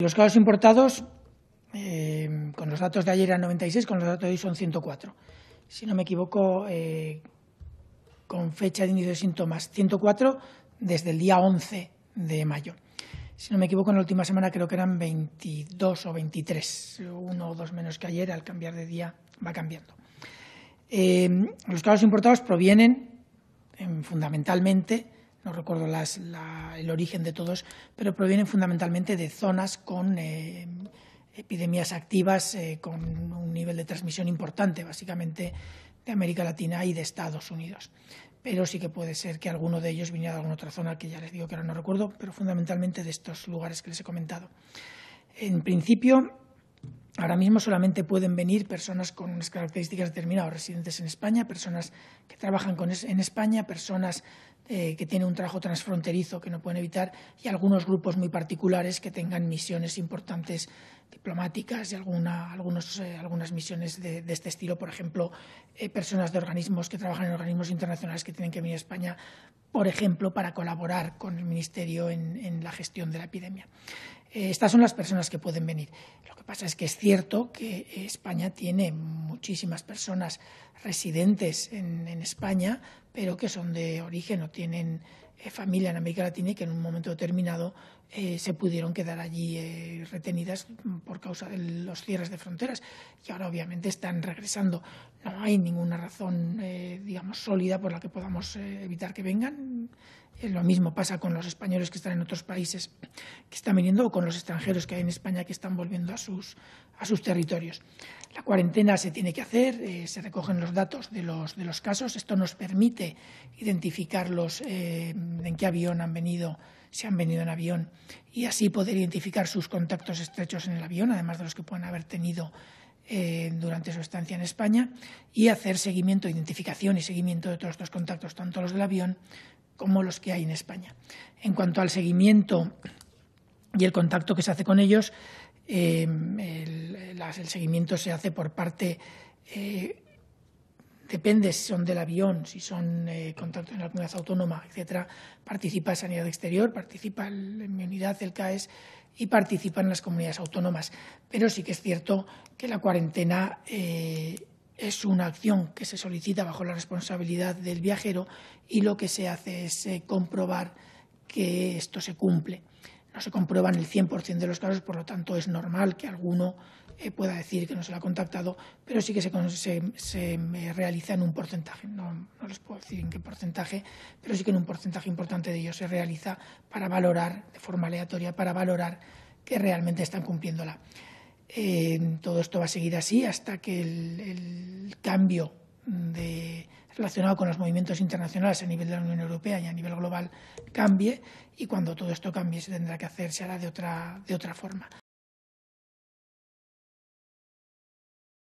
Los casos importados, eh, con los datos de ayer eran 96, con los datos de hoy son 104. Si no me equivoco, eh, con fecha de inicio de síntomas 104 desde el día 11 de mayo. Si no me equivoco, en la última semana creo que eran 22 o 23, uno o dos menos que ayer, al cambiar de día va cambiando. Eh, los casos importados provienen em, fundamentalmente no recuerdo las, el origen de todos, pero provienen fundamentalmente de zonas con eh, epidemias activas, eh, con un nivel de transmisión importante, básicamente de América Latina y de Estados Unidos. Pero sí que puede ser que alguno de ellos viniera de alguna otra zona, que ya les digo que ahora no recuerdo, pero fundamentalmente de estos lugares que les he comentado. En principio, Ahora mismo solamente pueden venir personas con unas características determinadas, residentes en España, personas que trabajan en España, personas eh, que tiene un trabajo transfronterizo que no pueden evitar, y algunos grupos muy particulares que tengan misiones importantes diplomáticas y eh, algunas misiones de, este estilo. Por ejemplo, eh, personas de organismos que trabajan en organismos internacionales que tienen que venir a España, por ejemplo, para colaborar con el Ministerio en, la gestión de la epidemia. estas son las personas que pueden venir. Lo que pasa es que es cierto que España tiene muchísimas personas residentes en España pero que son de origen o tienen eh, familia en América Latina y que en un momento determinado eh, se pudieron quedar allí eh, retenidas por causa de los cierres de fronteras y ahora obviamente están regresando. No hay ninguna razón, digamos, sólida por la que podamos evitar que vengan. lo mismo pasa con los españoles que están en otros países que están viniendo o con los extranjeros que hay en España que están volviendo a sus, a sus territorios. La cuarentena se tiene que hacer, se recogen los datos de los, de los casos. Esto nos permite identificarlos eh, en qué avión han venido, si han venido en avión, y así poder identificar sus contactos estrechos en el avión, además de los que puedan haber tenido eh, durante su estancia en España, y hacer seguimiento, identificación y seguimiento de todos estos contactos, tanto los del avión como los que hay en España. En cuanto al seguimiento y el contacto que se hace con ellos, eh, el, seguimiento se hace por parte eh, depende si son del avión, si son eh, contactos en la comunidad autónoma, etcétera, participa Sanidad Exterior, participa en mi unidad, el CAES, y participan las comunidades autónomas. Pero sí que es cierto que la cuarentena eh, es una acción que se solicita bajo la responsabilidad del viajero y lo que se hace es eh, comprobar que esto se cumple no se comprueba en el 100% de los casos, por lo tanto es normal que alguno eh, pueda decir que no se lo ha contactado, pero sí que se, eh, realiza en un porcentaje, no, les puedo decir en qué porcentaje, pero sí que en un porcentaje importante de ellos se realiza para valorar, de forma aleatoria, para valorar que realmente están cumpliéndola. Eh, todo esto va a seguir así hasta que el cambio de relacionado con los movimientos internacionales a nivel de la Unión Europea y a nivel global cambie y cuando todo esto cambie se tendrá que hacer, se hará de otra, de otra forma.